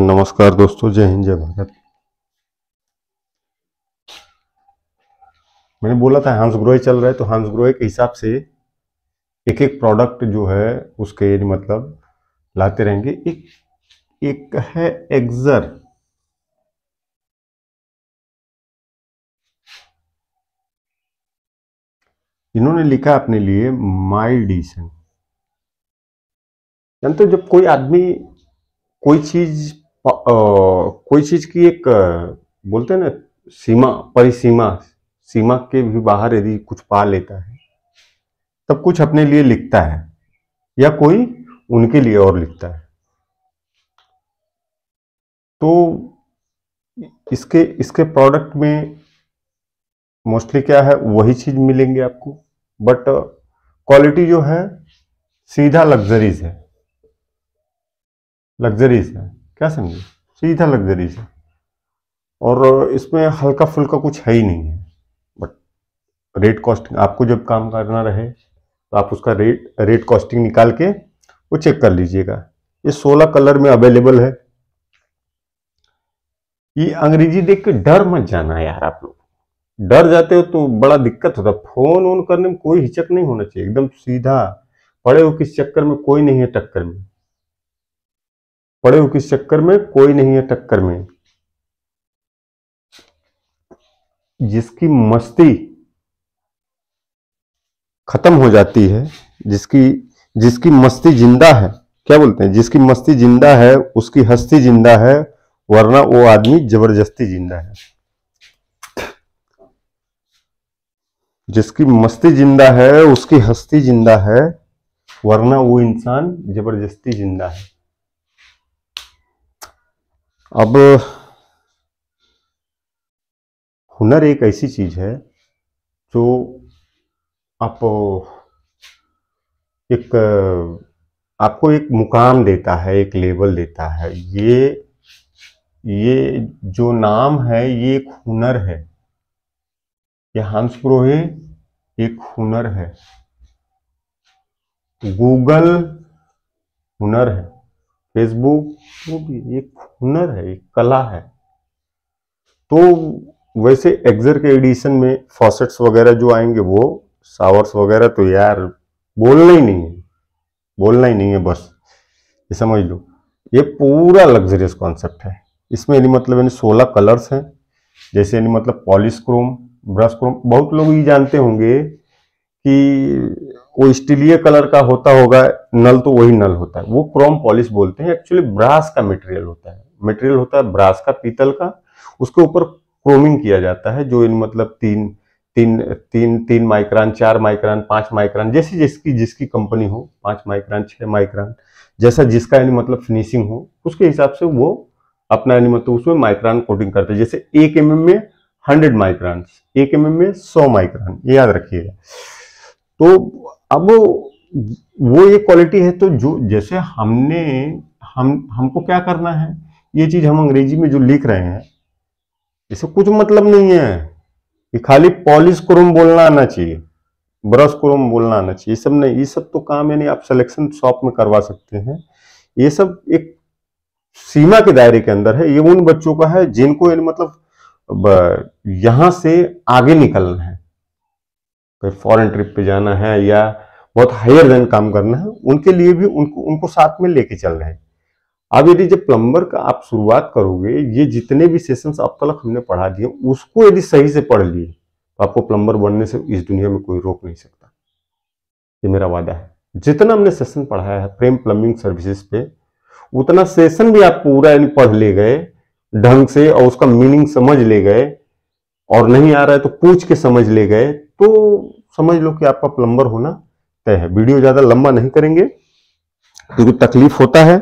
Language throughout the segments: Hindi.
नमस्कार दोस्तों जय हिंद जय भारत मैंने बोला था हांस ग्रोह चल रहा है तो हांस ग्रोह के हिसाब से एक एक प्रोडक्ट जो है उसके मतलब लाते रहेंगे एक एक है एग्जर इन्होंने लिखा अपने लिए माइल्ड डिशन जानते जब कोई आदमी कोई चीज आ, कोई चीज की एक बोलते हैं ना सीमा परिसीमा सीमा के भी बाहर यदि कुछ पा लेता है तब कुछ अपने लिए लिखता है या कोई उनके लिए और लिखता है तो इसके इसके प्रोडक्ट में मोस्टली क्या है वही चीज मिलेंगे आपको बट क्वालिटी जो है सीधा लग्जरीज है लग्जरीज है क्या समझे सीधा लग्जरी से और इसमें हल्का फुल्का कुछ है ही नहीं है बट रेट कॉस्टिंग आपको जब काम करना रहे तो आप उसका रेट रेट कॉस्टिंग निकाल के वो चेक कर लीजिएगा ये सोलह कलर में अवेलेबल है ये अंग्रेजी देख के डर मत जाना यार आप लोग डर जाते हो तो बड़ा दिक्कत होता है फोन ऑन करने में कोई हिचक नहीं होना चाहिए एकदम सीधा पड़े हो किस चक्कर में कोई नहीं है टक्कर में पड़े हो किस चक्कर में कोई नहीं है टक्कर में जिसकी मस्ती खत्म हो जाती है जिसकी जिसकी मस्ती जिंदा है क्या बोलते हैं जिसकी मस्ती जिंदा है उसकी हस्ती जिंदा है वरना वो आदमी जबरदस्ती जिंदा है जिसकी मस्ती जिंदा है उसकी हस्ती जिंदा है वरना वो इंसान जबरदस्ती जिंदा है अब हुनर एक ऐसी चीज़ है जो आप एक आपको एक मुकाम देता है एक लेवल देता है ये ये जो नाम है ये एक हुनर है ये हंस प्रोहे एक हुनर है गूगल हुनर है फेसबुक वो भी एक हुनर है एक कला है तो वैसे एक्जर के एडिशन में फॉसेट्स वगैरह जो आएंगे वो सावर्स वगैरह तो यार बोलना ही नहीं है बोलना ही नहीं है बस ये समझ लो ये पूरा लग्जरियस कॉन्सेप्ट है इसमें यानी मतलब यानी सोलह कलर्स हैं जैसे यानी मतलब पॉलिश क्रोम ब्रश क्रोम बहुत लोग ये जानते होंगे कि वो स्टीलिय कलर का होता होगा नल तो वही नल होता है वो क्रोम पॉलिश बोलते हैं एक्चुअली ब्रास का मटेरियल होता है मटेरियल होता है ब्रास का पीतल का उसके ऊपर क्रोमिंग किया जाता है जो इन मतलब तीन तीन तीन तीन माइक्रान चार माइक्रान पांच माइक्रान जैसी जिसकी जिसकी कंपनी हो पांच माइक्रान छह माइक्रान जैसा जिसका यानी मतलब फिनिशिंग हो उसके हिसाब से वो अपना यानी मतलब उसमें माइक्रान कोटिंग करते हैं जैसे एक एम mm में हंड्रेड माइक्रान एक एम mm में सौ माइक्रान ये याद रखिएगा तो अब वो ये क्वालिटी है तो जो जैसे हमने हम हमको क्या करना है ये चीज़ हम अंग्रेजी में जो लिख रहे हैं इसे कुछ मतलब नहीं है कि खाली पॉलिश क्रोम बोलना आना चाहिए ब्रश क्रोम बोलना आना चाहिए ये सब नहीं ये सब तो काम यानी आप सिलेक्शन शॉप में करवा सकते हैं ये सब एक सीमा के दायरे के अंदर है ये उन बच्चों का है जिनको मतलब यहां से आगे निकलना है फॉरन फॉरेन ट्रिप पे जाना है या बहुत हायर देन काम करना है उनके लिए भी उनको उनको साथ में लेके चल रहे हैं अब यदि जब प्लम्बर का आप शुरुआत करोगे ये जितने भी सेशंस अब तक हमने पढ़ा दिए उसको यदि सही से पढ़ लिए तो आपको प्लम्बर बनने से इस दुनिया में कोई रोक नहीं सकता ये मेरा वादा है जितना हमने सेशन पढ़ाया है प्रेम प्लम्बिंग सर्विसेज पे उतना सेशन भी आप पूरा यानी पढ़ ले गए ढंग से और उसका मीनिंग समझ ले गए और नहीं आ रहा है तो पूछ के समझ ले गए तो समझ लो कि आपका प्लम्बर होना तय है वीडियो ज़्यादा लंबा नहीं करेंगे क्योंकि तकलीफ होता है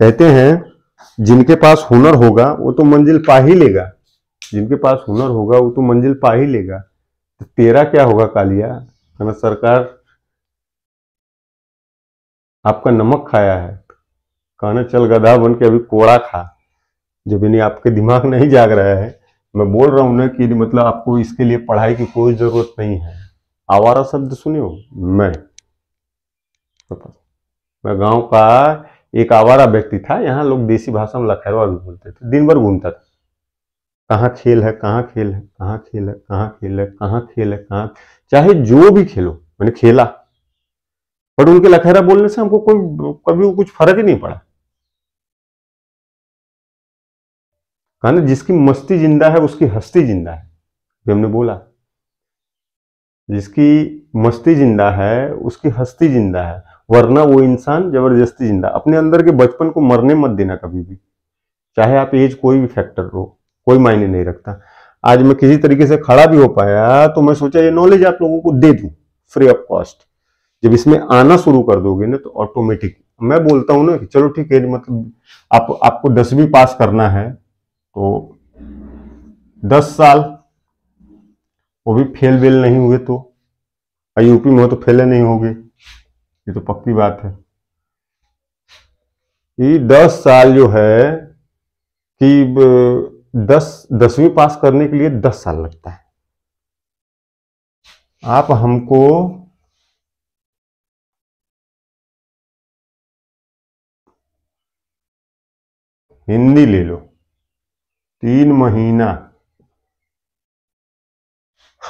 कहते हैं जिनके पास हुनर होगा वो तो मंजिल पा ही लेगा जिनके पास हुनर होगा वो तो मंजिल पा ही लेगा तो तेरा क्या होगा कालिया है ना सरकार आपका नमक खाया है कहना चल गधा बन के अभी कोड़ा खा जब यानी आपके दिमाग नहीं जाग रहा है मैं बोल रहा हूं ना कि मतलब आपको इसके लिए पढ़ाई की कोई जरूरत नहीं है आवारा शब्द सुने हो मैं मैं गांव का एक आवारा व्यक्ति था यहाँ लोग देसी भाषा में लखैरवा भी बोलते थे दिन भर घूमता था कहाँ खेल है कहाँ खेल है कहाँ खेल है कहाँ खेल है कहाँ खेल है कहाँ चाहे जो भी खेलो मैंने खेला बट उनके लखैरा बोलने से हमको कोई कभी कुछ फर्क ही नहीं पड़ा कहा जिसकी मस्ती जिंदा है उसकी हस्ती जिंदा है जो हमने बोला जिसकी मस्ती जिंदा है उसकी हस्ती जिंदा है वरना वो इंसान जबरदस्ती जिंदा अपने अंदर के बचपन को मरने मत देना कभी भी चाहे आप एज कोई भी फैक्टर हो कोई मायने नहीं रखता आज मैं किसी तरीके से खड़ा भी हो पाया तो मैं सोचा ये नॉलेज आप लोगों को दे दू फ्री ऑफ कॉस्ट जब इसमें आना शुरू कर दोगे ना तो ऑटोमेटिक मैं बोलता हूं ना कि चलो ठीक है मतलब आप आपको दसवीं पास करना है तो दस साल वो भी फेल वेल नहीं हुए तो यूपी में हो तो फेले नहीं होंगे ये तो पक्की बात है ये दस साल जो है कि दस दसवीं पास करने के लिए दस साल लगता है आप हमको हिंदी ले लो तीन महीना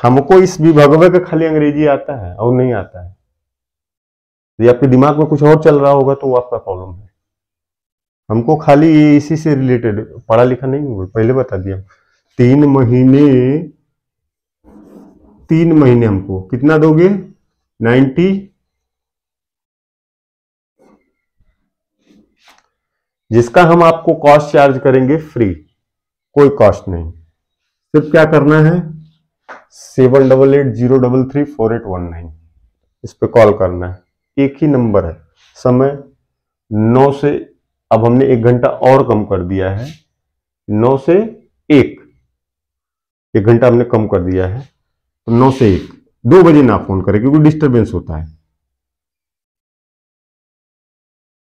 हमको इस विभगवे का खाली अंग्रेजी आता है और नहीं आता है यदि आपके दिमाग में कुछ और चल रहा होगा तो वो आपका प्रॉब्लम है हमको खाली इसी से रिलेटेड पढ़ा लिखा नहीं हुआ पहले बता दिया तीन महीने तीन महीने हमको कितना दोगे नाइन्टी जिसका हम आपको कॉस्ट चार्ज करेंगे फ्री कोई कॉस्ट नहीं सिर्फ क्या करना है seven double eight zero double three four eight one nine इस पर कॉल करना है एक ही नंबर है समय नौ से अब हमने एक घंटा और कम कर दिया है नौ से एक एक घंटा हमने कम कर दिया है तो नौ से एक दो बजे ना फोन करें क्योंकि डिस्टरबेंस होता है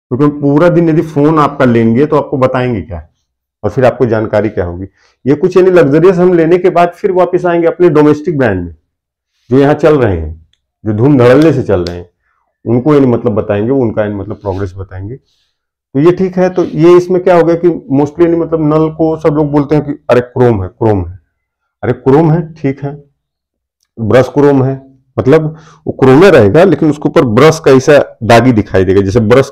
क्योंकि तो पूरा दिन यदि फोन आपका लेंगे तो आपको बताएंगे क्या और फिर आपको जानकारी क्या होगी ये कुछ यानी लग्जरियस हम लेने के बाद फिर वापस आएंगे अपने डोमेस्टिक ब्रांड में जो यहाँ चल रहे हैं जो धूम धड़ल्ले से चल रहे हैं उनको यानी मतलब बताएंगे उनका यानी मतलब प्रोग्रेस बताएंगे तो ये ठीक है तो ये इसमें क्या हो गया कि मोस्टली यानी मतलब नल को सब लोग बोलते हैं कि अरे क्रोम है क्रोम है अरे क्रोम है ठीक है ब्रश क्रोम है मतलब वो क्रोमे रहेगा लेकिन उसके ऊपर ब्रश का ऐसा दागी दिखाई देगा जैसे ब्रश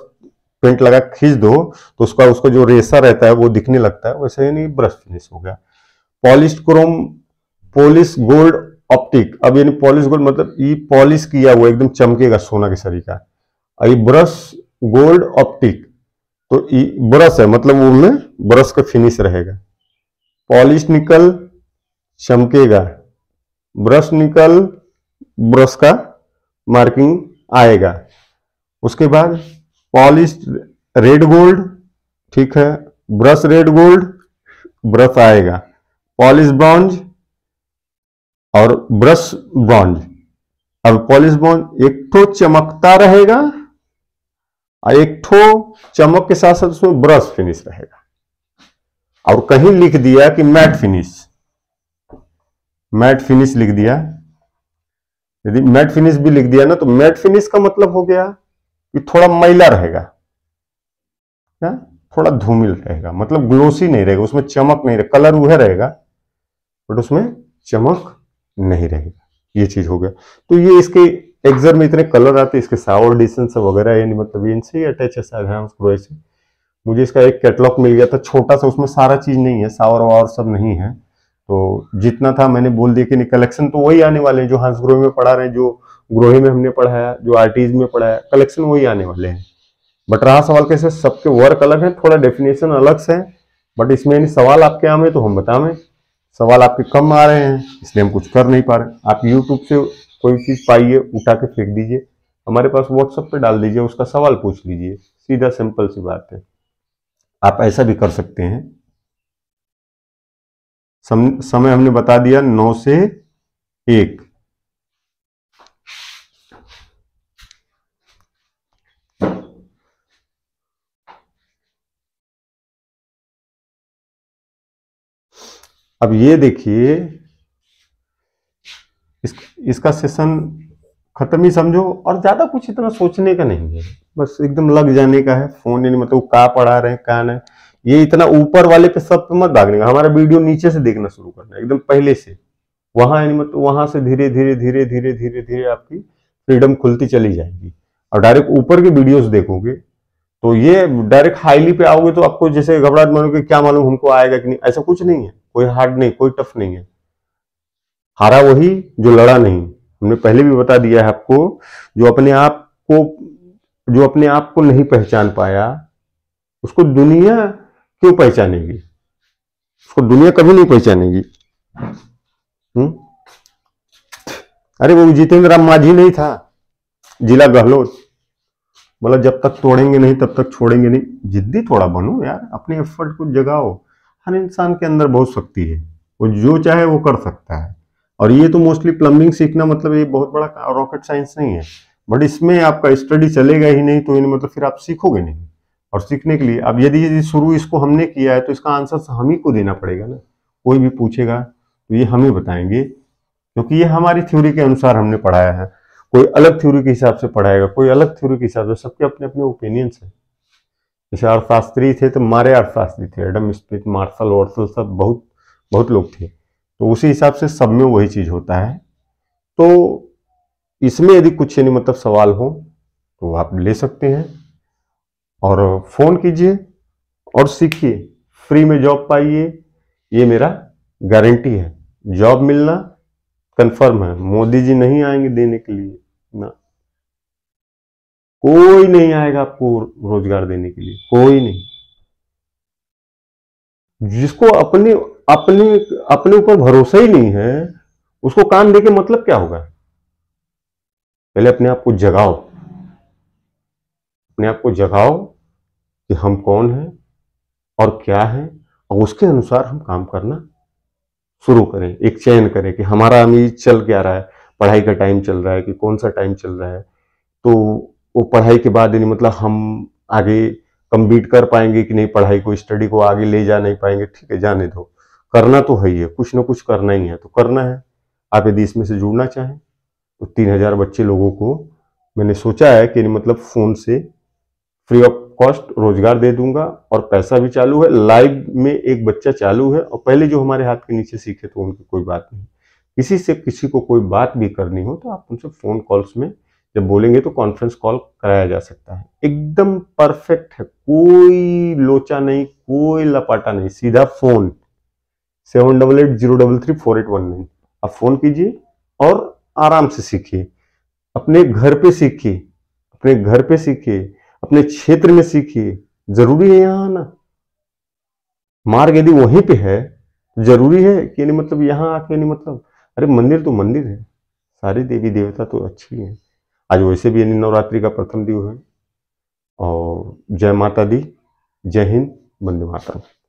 पेंट लगा खींच दो तो उसका उसको जो रेसा रहता है वो दिखने लगता है वैसे ही नहीं ब्रश फिनिश हो गया polish chrome polish gold optic अब यानी पॉलिश गोल्ड मतलब ये पॉलिश किया हुआ एकदम चमकेगा सोना के का ये ब्रश गोल्ड ऑप्टिक तो ये ब्रश है मतलब उनमें ब्रश का फिनिश रहेगा पॉलिश निकल चमकेगा ब्रश निकल ब्रश का मार्किंग आएगा उसके बाद पॉलिश रेड गोल्ड ठीक है ब्रश रेड गोल्ड ब्रश आएगा पॉलिश ब्रॉन्ज और ब्रश ब्रॉन्ज अब पॉलिश ब्रॉन्ज एक ठो चमकता रहेगा और एक ठो चमक के साथ साथ उसमें ब्रश फिनिश रहेगा और कहीं लिख दिया कि मैट फिनिश मैट फिनिश लिख दिया यदि मैट फिनिश भी लिख दिया ना तो मैट फिनिश का मतलब हो गया ये थोड़ा मैला रहेगा क्या थोड़ा धूमिल रहेगा मतलब ग्लोसी नहीं रहेगा उसमें चमक नहीं रहेगा कलर वह रहेगा बट उसमें चमक नहीं रहेगा ये चीज हो गया तो ये इसके एक्सर में इतने कलर आते इसके सावर डिसेंस वगैरह यानी मतलब इनसे ही अटैच है सारे हम हाँ, से मुझे इसका एक कैटलॉग मिल गया था छोटा सा उसमें सारा चीज नहीं है सावर वावर सब नहीं है तो जितना था मैंने बोल दिया कि नहीं कलेक्शन तो वही आने वाले हैं जो हंसग्रोह में पढ़ा रहे हैं जो ग्रोही में हमने पढ़ाया जो आर्टीज में पढ़ाया कलेक्शन वही आने वाले हैं बट रहा सवाल कैसे सबके वर्क अलग है थोड़ा डेफिनेशन अलग से है बट इसमें यानी सवाल आपके आम है तो हम बतावें सवाल आपके कम आ रहे हैं इसलिए हम कुछ कर नहीं पा रहे आप यूट्यूब से कोई चीज़ पाइए उठा के फेंक दीजिए हमारे पास व्हाट्सएप पे डाल दीजिए उसका सवाल पूछ लीजिए सीधा सिंपल सी बात है आप ऐसा भी कर सकते हैं सम, समय हमने बता दिया नौ से एक अब ये देखिए इस, इसका सेशन खत्म ही समझो और ज़्यादा कुछ इतना सोचने का नहीं है बस एकदम लग जाने का है फोन नहीं मतलब कहा पढ़ा रहे हैं कहा ये इतना ऊपर वाले पे सब पे मत भागने का हमारा वीडियो नीचे से देखना शुरू करना एकदम पहले से वहां यानी मतलब वहां से धीरे धीरे धीरे धीरे धीरे धीरे आपकी फ्रीडम खुलती चली जाएगी और डायरेक्ट ऊपर के वीडियोस देखोगे तो ये डायरेक्ट हाईली पे आओगे तो आपको जैसे घबराहट मानोगे क्या मालूम हमको आएगा कि नहीं ऐसा कुछ नहीं है कोई हार्ड नहीं कोई टफ नहीं है हारा वही जो लड़ा नहीं हमने पहले भी बता दिया है आपको जो अपने आप को जो अपने आप को नहीं पहचान पाया उसको दुनिया क्यों पहचानेगी उसको दुनिया कभी नहीं पहचानेगी हम्म? अरे वो जितेंद्र राम मांझी नहीं था जिला गहलोत मतलब जब तक तोड़ेंगे नहीं तब तक छोड़ेंगे नहीं जिद्दी थोड़ा बनो यार अपने एफर्ट को जगाओ हर इंसान के अंदर बहुत शक्ति है वो जो चाहे वो कर सकता है और ये तो मोस्टली प्लम्बिंग सीखना मतलब ये बहुत बड़ा रॉकेट साइंस नहीं है बट इसमें आपका स्टडी चलेगा ही नहीं तो इन मतलब फिर आप सीखोगे नहीं और सीखने के लिए अब यदि यदि शुरू इसको हमने किया है तो इसका आंसर तो हम ही को देना पड़ेगा ना कोई भी पूछेगा तो ये हम ही बताएंगे क्योंकि ये हमारी थ्योरी के अनुसार हमने पढ़ाया है कोई अलग थ्योरी के हिसाब से पढ़ाएगा कोई अलग थ्योरी के हिसाब से सबके अपने अपने ओपिनियंस हैं जैसे अर्थशास्त्री थे तो मारे अर्थशास्त्री थे एडम स्मिथ मार्शल वार्सल सब बहुत बहुत लोग थे तो उसी हिसाब से सब में वही चीज़ होता है तो इसमें यदि कुछ यानी मतलब सवाल हो तो आप ले सकते हैं और फ़ोन कीजिए और सीखिए फ्री में जॉब पाइए ये मेरा गारंटी है जॉब मिलना कंफर्म है मोदी जी नहीं आएंगे देने के लिए ना कोई नहीं आएगा आपको रोजगार देने के लिए कोई नहीं जिसको अपने अपने अपने ऊपर भरोसा ही नहीं है उसको काम देके मतलब क्या होगा पहले अपने आप को जगाओ अपने आप को जगाओ कि हम कौन हैं और क्या है और उसके अनुसार हम काम करना शुरू करें एक चयन करें कि हमारा अमीर चल क्या रहा है पढ़ाई का टाइम चल रहा है कि कौन सा टाइम चल रहा है तो वो पढ़ाई के बाद यानी मतलब हम आगे कम्पीट कर पाएंगे कि नहीं पढ़ाई को स्टडी को आगे ले जा नहीं पाएंगे ठीक है जाने दो करना तो है ही है कुछ ना कुछ करना ही है तो करना है आप यदि इसमें से जुड़ना चाहें तो तीन हज़ार बच्चे लोगों को मैंने सोचा है कि मतलब फ़ोन से फ्री ऑफ कॉस्ट रोजगार दे दूंगा और पैसा भी चालू है लाइव में एक बच्चा चालू है और पहले जो हमारे हाथ के नीचे सीखे तो उनकी कोई बात नहीं किसी से किसी को कोई बात भी करनी हो तो आप उनसे फ़ोन कॉल्स में जब बोलेंगे तो कॉन्फ्रेंस कॉल कराया जा सकता है एकदम परफेक्ट है कोई लोचा नहीं कोई लपाटा नहीं सीधा phone seven double eight zero double three four eight one nine आप फोन कीजिए और आराम से सीखिए अपने घर पे सीखिए अपने घर पे सीखिए अपने क्षेत्र में सीखिए जरूरी है यहाँ आना मार्ग यदि वहीं पे है तो जरूरी है कि नहीं मतलब यहां आके नहीं मतलब अरे मंदिर तो मंदिर है सारी देवी देवता तो अच्छी है आज वैसे भी यानी नवरात्रि का प्रथम दिव है और जय माता दी जय हिंद वंदे मातरम